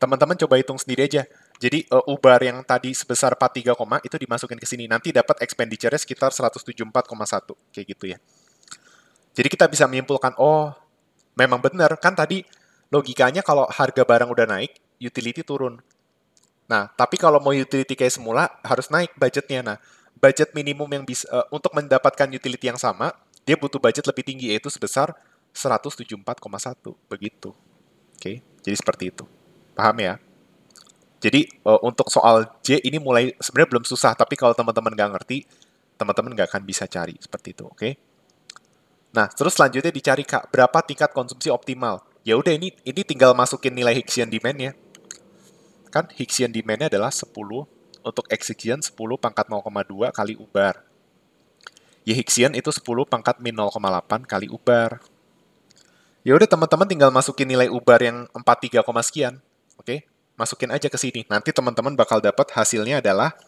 Teman-teman coba hitung sendiri aja. Jadi uh, eh, Ubar yang tadi sebesar 43, itu dimasukin ke sini. Nanti dapat expenditure sekitar 174,1. Kayak gitu ya. Jadi kita bisa menyimpulkan, oh memang benar. Kan tadi logikanya kalau harga barang udah naik, utility turun. Nah, tapi kalau mau utility kayak semula, harus naik budgetnya. Nah, budget minimum yang bisa uh, eh, untuk mendapatkan utility yang sama, dia butuh budget lebih tinggi yaitu sebesar 174,1 begitu. Oke, jadi seperti itu. Paham ya? Jadi uh, untuk soal J ini mulai sebenarnya belum susah, tapi kalau teman-teman nggak ngerti, teman-teman nggak akan bisa cari seperti itu, oke? Nah, terus selanjutnya dicari kak berapa tingkat konsumsi optimal. Ya udah ini ini tinggal masukin nilai Hixian demand ya. Kan Hixian demandnya demand adalah 10 untuk higgs 10 pangkat 0,2 kali ubar. Ya Hixian itu 10 pangkat min 0,8 kali ubar. Ya udah teman-teman tinggal masukin nilai ubar yang 43, sekian. Oke, masukin aja ke sini. Nanti teman-teman bakal dapat hasilnya adalah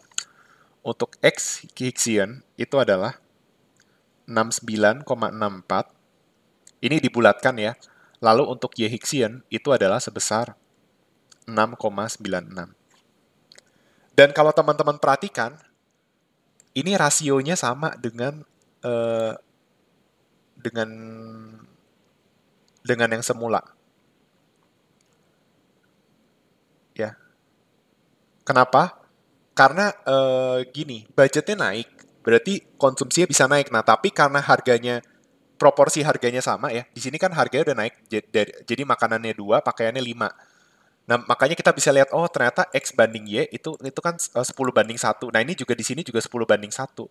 untuk X Higgs'ian itu adalah 69,64. Ini dibulatkan ya. Lalu untuk Y Higgs'ian itu adalah sebesar 6,96. Dan kalau teman-teman perhatikan, ini rasionya sama dengan uh, dengan dengan yang semula. Ya. Kenapa? Karena eh, gini, budgetnya naik, berarti konsumsinya bisa naik. Nah, tapi karena harganya proporsi harganya sama ya. Di sini kan harganya udah naik, jadi makanannya dua, pakaiannya lima. Nah, makanya kita bisa lihat, oh ternyata X banding Y itu itu kan 10 eh, banding 1. Nah, ini juga di sini juga 10 banding 1.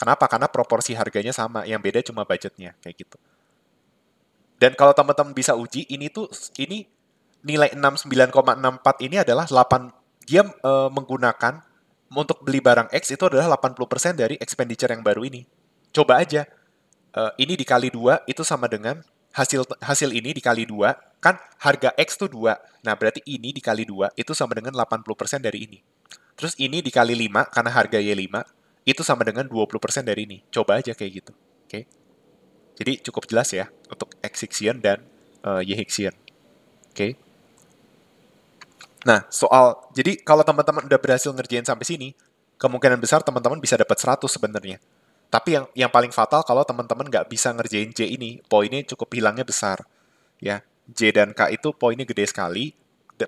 Kenapa? Karena proporsi harganya sama, yang beda cuma budgetnya, kayak gitu. Dan kalau teman-teman bisa uji, ini tuh ini nilai 69,64 ini adalah 8 dia e, menggunakan untuk beli barang X itu adalah 80% dari expenditure yang baru ini. Coba aja. E, ini dikali 2 itu sama dengan hasil hasil ini dikali 2 kan harga X tuh 2. Nah, berarti ini dikali 2 itu sama dengan 80% dari ini. Terus ini dikali 5 karena harga Y5 itu sama dengan 20% dari ini. Coba aja kayak gitu. Oke. Okay? Jadi cukup jelas ya untuk X dan uh, eh, Y Oke. Okay. Nah, soal jadi kalau teman-teman udah berhasil ngerjain sampai sini, kemungkinan besar teman-teman bisa dapat 100 sebenarnya. Tapi yang yang paling fatal kalau teman-teman nggak bisa ngerjain J ini, poinnya cukup hilangnya besar. Ya, J dan K itu poinnya gede sekali,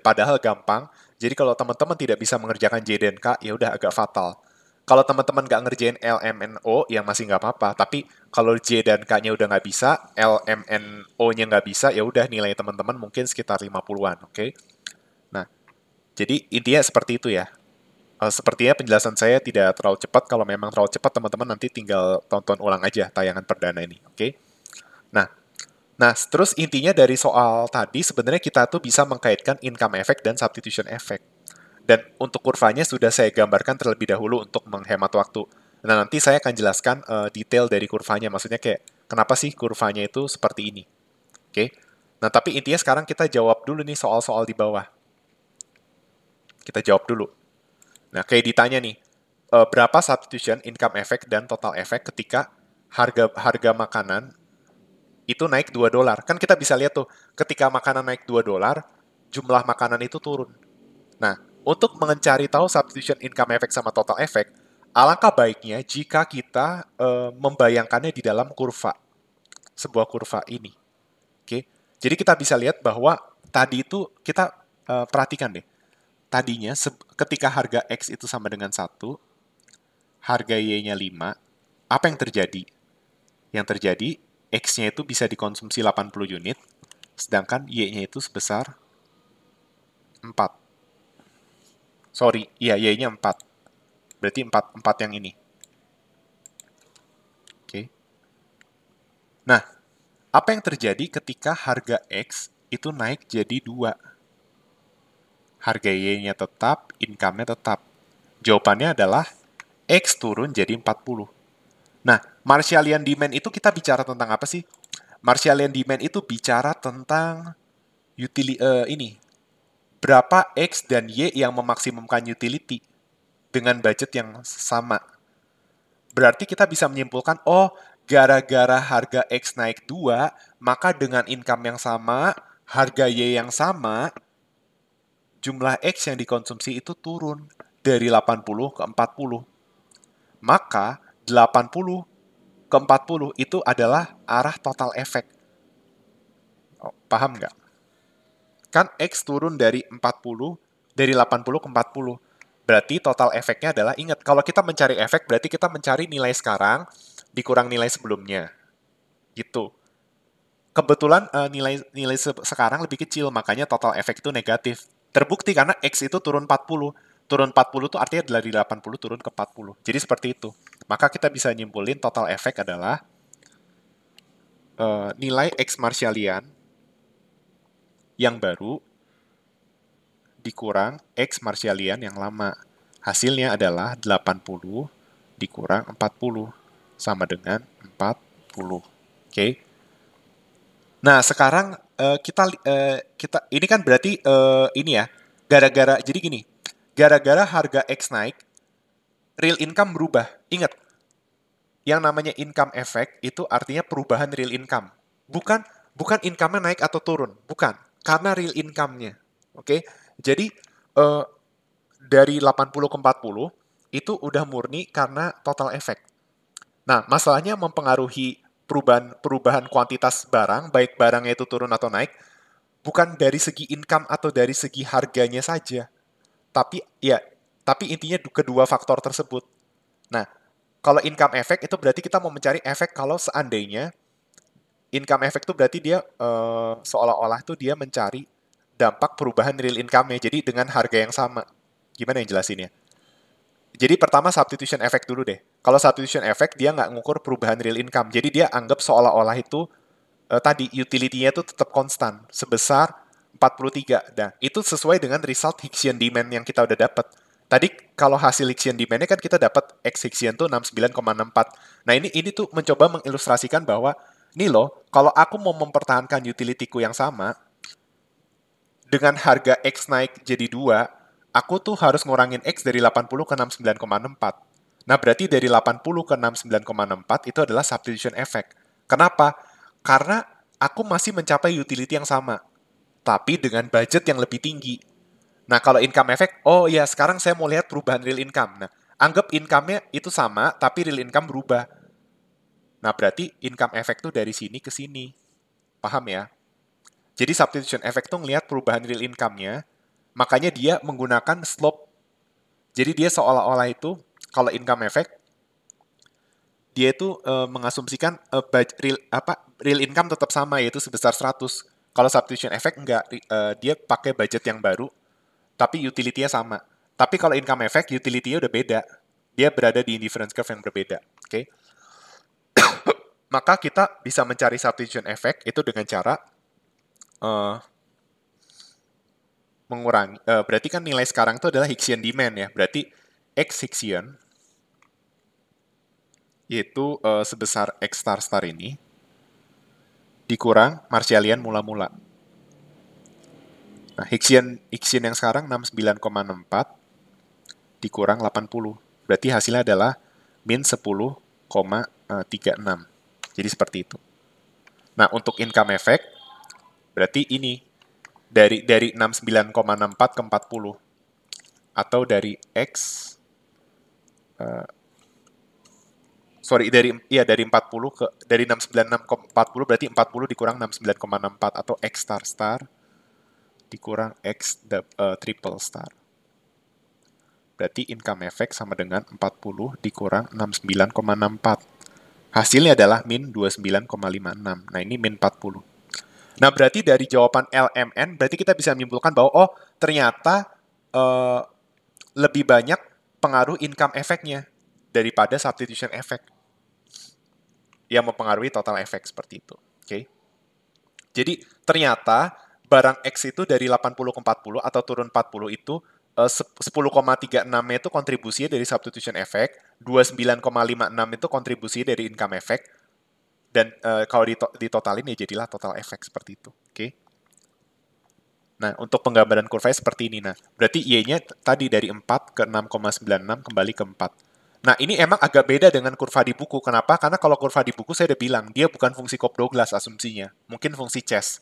padahal gampang. Jadi kalau teman-teman tidak bisa mengerjakan J dan K, ya udah agak fatal. Kalau teman-teman nggak ngerjain L, M, N, O, ya masih nggak apa-apa. Tapi kalau J dan K-nya udah nggak bisa, L, M, N, O-nya nggak bisa, ya udah nilai teman-teman mungkin sekitar 50-an, oke? Okay? Nah, jadi intinya seperti itu ya. Uh, eh, sepertinya penjelasan saya tidak terlalu cepat. Kalau memang terlalu cepat, teman-teman nanti tinggal tonton ulang aja tayangan perdana ini, oke? Okay? Nah, Nah, terus intinya dari soal tadi sebenarnya kita tuh bisa mengkaitkan income effect dan substitution effect. Dan untuk kurvanya sudah saya gambarkan terlebih dahulu untuk menghemat waktu. Nah, nanti saya akan jelaskan uh, detail dari kurvanya, maksudnya kayak kenapa sih kurvanya itu seperti ini. Oke. Okay? Nah, tapi intinya sekarang kita jawab dulu nih soal-soal di bawah. Kita jawab dulu. Nah, kayak ditanya nih, uh, berapa substitution income effect dan total effect ketika harga harga makanan itu naik 2 dolar. Kan kita bisa lihat tuh, ketika makanan naik 2 dolar, jumlah makanan itu turun. Nah, untuk mencari tahu substitution income effect sama total effect, Alangkah baiknya jika kita uh, membayangkannya di dalam kurva, sebuah kurva ini. Oke, jadi kita bisa lihat bahwa tadi itu kita uh, perhatikan deh. Tadinya ketika harga X itu sama dengan 1, harga Y-nya 5, apa yang terjadi? Yang terjadi, X-nya itu bisa dikonsumsi 80 unit, sedangkan Y-nya itu sebesar 4. Sorry, iya Y-nya 4. Berarti empat empat yang ini. Oke. Okay. Nah, apa yang terjadi ketika harga X itu naik jadi dua, Harga Y-nya tetap, income-nya tetap. Jawabannya adalah X turun jadi 40. Nah, Marshallian Demand itu kita bicara tentang apa sih? Marshallian Demand itu bicara tentang utility uh, ini. Berapa X dan Y yang memaksimumkan utility dengan budget yang sama. Berarti kita bisa menyimpulkan, oh gara-gara harga X naik 2, maka dengan income yang sama, harga Y yang sama, jumlah X yang dikonsumsi itu turun dari 80 ke 40. Maka 80 ke 40 itu adalah arah total efek. Oh, paham nggak? Kan X turun dari 40, dari 80 ke 40 Berarti total efeknya adalah ingat kalau kita mencari efek berarti kita mencari nilai sekarang dikurang nilai sebelumnya. Gitu. Kebetulan uh, nilai nilai se sekarang lebih kecil makanya total efek itu negatif. Terbukti karena x itu turun 40. Turun 40 itu artinya dari 80 turun ke 40. Jadi seperti itu. Maka kita bisa nyimpulin total efek adalah uh, nilai x Marshallian yang baru dikurang X Marshallian yang lama. Hasilnya adalah 80 dikurang 40 sama dengan 40. Oke. Okay. Nah, sekarang uh, kita uh, kita ini kan berarti uh, ini ya, gara-gara jadi gini. Gara-gara harga X naik, real income berubah. Ingat, yang namanya income effect itu artinya perubahan real income. Bukan bukan income-nya naik atau turun, bukan, karena real income-nya. Oke. Okay? Jadi uh, dari 80 ke 40 itu udah murni karena total efek. Nah, masalahnya mempengaruhi perubahan perubahan kuantitas barang, baik barangnya itu turun atau naik, bukan dari segi income atau dari segi harganya saja. Tapi ya, tapi intinya kedua faktor tersebut. Nah, kalau income effect itu berarti kita mau mencari efek kalau seandainya income effect itu berarti dia uh, seolah-olah tuh dia mencari dampak perubahan real income-nya. Jadi dengan harga yang sama. Gimana yang jelasinnya? Jadi pertama substitution effect dulu deh. Kalau substitution effect dia nggak ngukur perubahan real income. Jadi dia anggap seolah-olah itu uh, tadi utility-nya itu tetap konstan sebesar 43. Nah, itu sesuai dengan result Hicksian demand yang kita udah dapat. Tadi kalau hasil Hicksian demand-nya kan kita dapat X Higgs tuh 69,64. Nah, ini ini tuh mencoba mengilustrasikan bahwa nih loh, kalau aku mau mempertahankan utilityku yang sama, dengan harga X naik jadi 2, aku tuh harus ngurangin X dari 80 ke 69,64. Nah, berarti dari 80 ke 69,64 itu adalah substitution effect. Kenapa? Karena aku masih mencapai utility yang sama, tapi dengan budget yang lebih tinggi. Nah, kalau income effect, oh ya sekarang saya mau lihat perubahan real income. Nah, anggap income-nya itu sama, tapi real income berubah. Nah, berarti income effect tuh dari sini ke sini. Paham ya? Jadi substitution effect tuh ngelihat perubahan real income-nya, makanya dia menggunakan slope. Jadi dia seolah-olah itu kalau income effect dia itu uh, mengasumsikan uh, real apa real income tetap sama yaitu sebesar 100. Kalau substitution effect enggak uh, dia pakai budget yang baru tapi utility-nya sama. Tapi kalau income effect utility-nya udah beda. Dia berada di indifference curve yang berbeda, oke? Okay? Maka kita bisa mencari substitution effect itu dengan cara uh, mengurangi uh, berarti kan nilai sekarang itu adalah Hixian demand ya. Berarti X Hixian yaitu uh, eh, sebesar X star star ini dikurang Marshallian mula-mula. Nah, Hixian Hixian yang sekarang 69,64 dikurang 80. Berarti hasilnya adalah min 10,36. Jadi seperti itu. Nah, untuk income effect Berarti ini dari dari 69,64 ke 40 atau dari x uh, sorry dari iya dari 40 ke dari 69,64 berarti 40 dikurang 69,64 atau x star star dikurang x uh, triple star. Berarti income effect sama dengan 40 dikurang 69,64. Hasilnya adalah min 29,56. Nah, ini min 40. Nah, berarti dari jawaban LMN, berarti kita bisa menyimpulkan bahwa oh ternyata uh, lebih banyak pengaruh income efeknya daripada substitution efek yang mempengaruhi total efek seperti itu. Oke. Okay? Jadi ternyata barang X itu dari 80 ke 40 atau turun 40 itu 10,36 eh, itu kontribusinya dari substitution efek 29,56 itu kontribusi dari income efek dan uh, kalau ditotalin ya jadilah total efek seperti itu. Oke. Okay? Nah, untuk penggambaran kurva seperti ini. Nah, berarti Y-nya tadi dari 4 ke 6,96 kembali ke 4. Nah, ini emang agak beda dengan kurva di buku. Kenapa? Karena kalau kurva di buku saya udah bilang, dia bukan fungsi Cobb Douglas asumsinya. Mungkin fungsi Chess.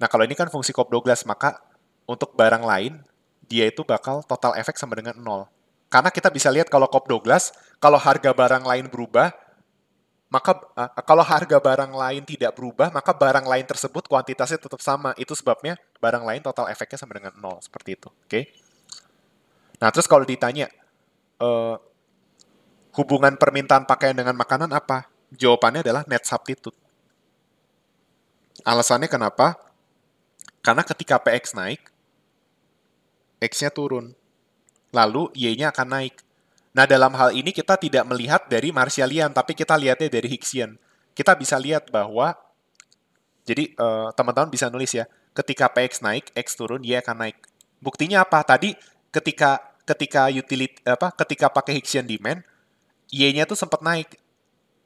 Nah, kalau ini kan fungsi Cobb Douglas, maka untuk barang lain, dia itu bakal total efek sama dengan 0. Karena kita bisa lihat kalau Cobb Douglas, kalau harga barang lain berubah, maka uh, kalau harga barang lain tidak berubah, maka barang lain tersebut kuantitasnya tetap sama. Itu sebabnya barang lain total efeknya sama dengan nol seperti itu. Oke? Okay? Nah, terus kalau ditanya uh, hubungan permintaan pakaian dengan makanan apa? Jawabannya adalah net substitute. Alasannya kenapa? Karena ketika PX naik, X-nya turun. Lalu Y-nya akan naik. Nah, dalam hal ini kita tidak melihat dari Marshallian, tapi kita lihatnya dari hicksian Kita bisa lihat bahwa, jadi eh, teman-teman uh, bisa nulis ya, ketika PX naik, X turun, Y akan naik. Buktinya apa? Tadi ketika ketika utility apa ketika pakai hicksian demand, Y-nya tuh sempat naik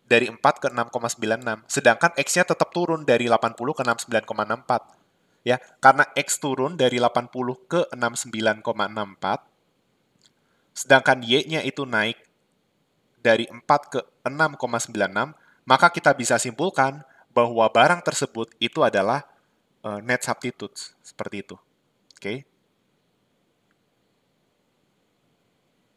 dari 4 ke 6,96. Sedangkan X-nya tetap turun dari 80 ke 69,64. Ya, karena X turun dari 80 ke 69,64, sedangkan Y-nya itu naik dari 4 ke 6,96, maka kita bisa simpulkan bahwa barang tersebut itu adalah uh, net substitutes, seperti itu. Oke. Okay?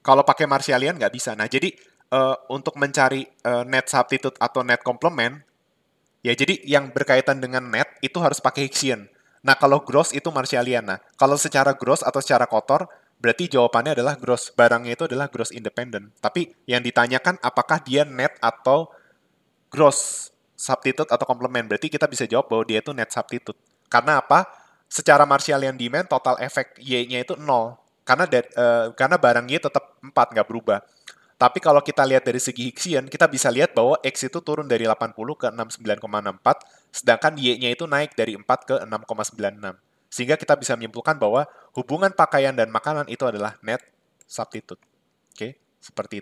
Kalau pakai Marshallian nggak bisa. Nah, jadi uh, untuk mencari uh, net substitute atau net complement, ya jadi yang berkaitan dengan net itu harus pakai Hixian. Nah, kalau gross itu Marshallian. Nah, kalau secara gross atau secara kotor, Berarti jawabannya adalah gross barangnya itu adalah gross independent Tapi yang ditanyakan apakah dia net atau gross substitute atau komplement. Berarti kita bisa jawab bahwa dia itu net substitute. Karena apa? Secara Marshallian demand total efek Y-nya itu nol. Karena that, uh, eh, karena barang Y tetap 4 nggak berubah. Tapi kalau kita lihat dari segi Hixian, kita bisa lihat bahwa X itu turun dari 80 ke 69,64, sedangkan Y-nya itu naik dari 4 ke 6,96. Sehingga kita bisa menyimpulkan bahwa hubungan pakaian dan makanan itu adalah net substitute. Oke, okay? seperti itu.